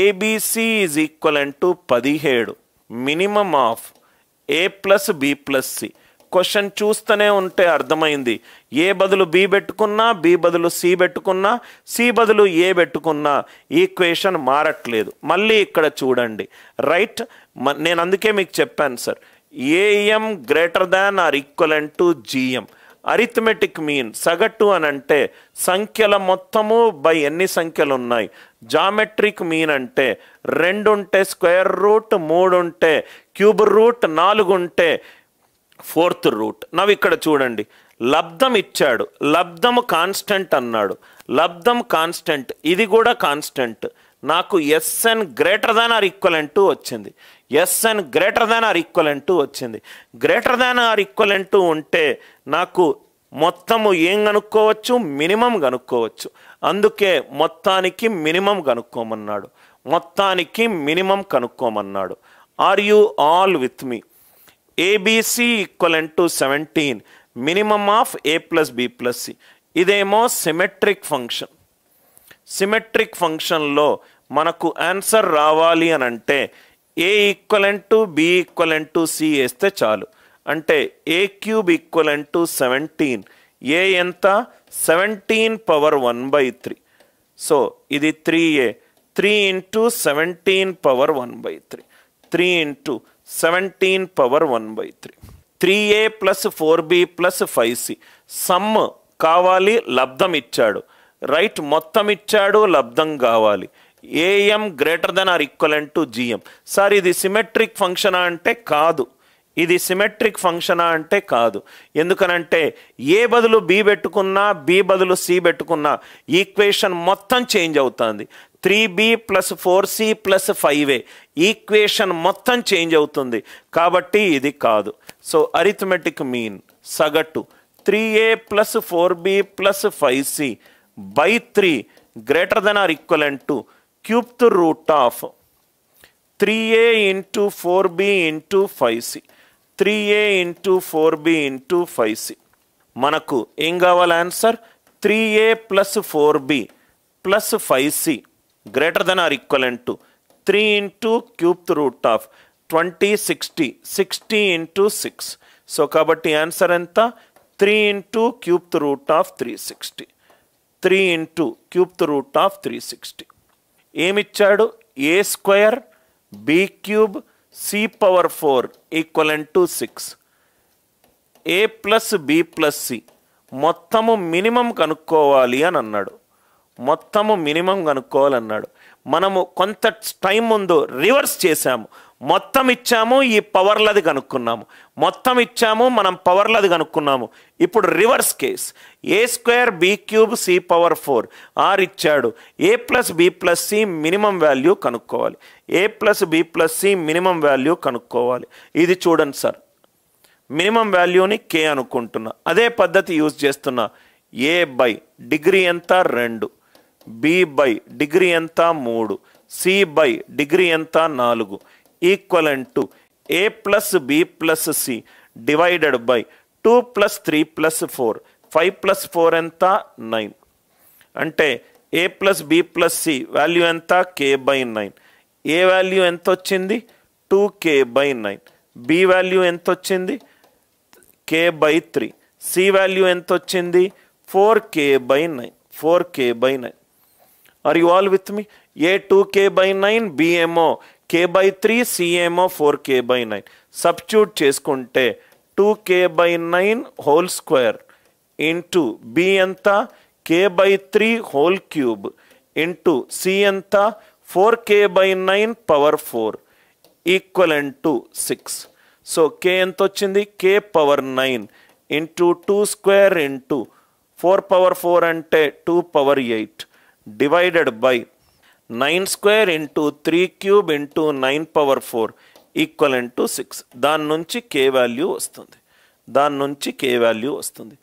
ABC is equal to పదిహేడు minimum of A plus B plus C question చూస్తూనే ఉంటే అర్థమైంది ఏ బదులు బి పెట్టుకున్నా బి బదులు సి పెట్టుకున్నా సి బదులు ఏ పెట్టుకున్నా ఈక్వేషన్ మారట్లేదు మళ్ళీ ఇక్కడ చూడండి రైట్ నేను అందుకే మీకు చెప్పాను sir AM greater than or equal to GM arithmetic mean సగటు అని అంటే సంఖ్యల మొత్తము బై ఎన్ని సంఖ్యలు ఉన్నాయి జామెట్రిక్ మీన్ అంటే రెండు ఉంటే స్క్వేర్ రూట్ మూడు ఉంటే క్యూబ్ రూట్ నాలుగు ఉంటే ఫోర్త్ రూట్ నవ్వు ఇక్కడ చూడండి లబ్ధం ఇచ్చాడు లబ్ధము కాన్స్టెంట్ అన్నాడు లబ్ధం కాన్స్టెంట్ ఇది కూడా కాన్స్టెంట్ నాకు SN greater than or equal అంటూ వచ్చింది S and greater than or equivalent వచ్చింది గ్రేటర్ దాన్ ఆర్ ఈక్వలెంట్ ఉంటే నాకు మొత్తము ఏం కనుక్కోవచ్చు మినిమం కనుక్కోవచ్చు అందుకే మొత్తానికి మినిమం కనుక్కోమన్నాడు మొత్తానికి మినిమం కనుక్కోమన్నాడు are you all with me ABC equivalent to seventeen minimum of A plus B plus C ఇదేమో సిమెట్రిక్ ఫంక్షన్ సిమెట్రిక్ ఫంక్షన్లో మనకు ఆన్సర్ రావాలి అని అంటే A equivalent to B equivalent to C వేస్తే చాలు అంటే A cube equivalent to seventeen A ఎంత seventeen power one by three so ఇది three A three into seventeen power one by three three into seventeen power one by three three A plus four B plus five C sum కావాలి లబ్ధం ఇచ్చాడు right మొత్తం ఇచ్చాడు లబ్ధం కావాలి AM greater than or equivalent to GM sir ఇది symmetric ఫంక్షనా అంటే కాదు ఇది సిమెట్రిక్ ఫంక్షనా అంటే కాదు ఎందుకనంటే ఏ బదులు బి పెట్టుకున్నా బి బదులు సి పెట్టుకున్నా ఈక్వేషన్ మొత్తం చేంజ్ అవుతుంది three B plus four C plus five A equation మొత్తం చేంజ్ అవుతుంది కాబట్టి ఇది కాదు సో అరిథమెటిక్ మీన్ సగటు three A plus four B plus five C by three greater than or equal to root of three A into four B into five C three A into four B into five C మనకు ఏం కావాలి answer three A plus four B plus five C greater than or equivalent three into cube root of twenty sixty sixty into six so కాబట్టి answer ఎంత three into cube root of three sixty three into cube root of three sixty ఏమిచ్చాడు A square B cube C power four equivalent to six A plus B plus C మొత్తము minimum కనుక్కోవాలి అని అన్నాడు మొత్తము minimum కనుక్కోవాలన్నాడు మనము కొంత time ముందు reverse చేశాము మొత్తం ఇచ్చాము ఈ పవర్లది కనుక్కున్నాము మొత్తం ఇచ్చాము మనం పవర్లది కనుక్కున్నాము ఇప్పుడు reverse case A square B cube C power four or ఇచ్చాడు A plus B plus C minimum value కనుక్కోవాలి A plus B plus C minimum value కనుక్కోవాలి ఇది చూడండి సార్ మినిమం వాల్యూని కే అనుకుంటున్నా అదే పద్ధతి యూజ్ చేస్తున్నా ఏ బై డిగ్రీ ఎంత రెండు బి బై డిగ్రీ ఎంత మూడు సి బై డిగ్రీ ఎంత నాలుగు equivalent to A plus B plus C divided by two plus three plus four five plus four ఎంత నైన్ అంటే A plus B plus C value ఎంత K by nine A value ఎంత వచ్చింది two K by nine B value ఎంత వచ్చింది K by three C value ఎంత వచ్చింది four K by nine four K by nine are you all with me A two K by nine బిఎంఓ K by three సిఎంఓ four K by nine substitute చేసుకుంటే two K by nine whole square into B ఎంత K by three whole cube into C ఎంత four K by nine power four equal and to six so K ఎంత వచ్చింది K power nine into two square into four power four అంటే two power eight divided by nine square into three cube into nine power four equal into six దాని నుంచి కే value వస్తుంది దాని నుంచి కే value వస్తుంది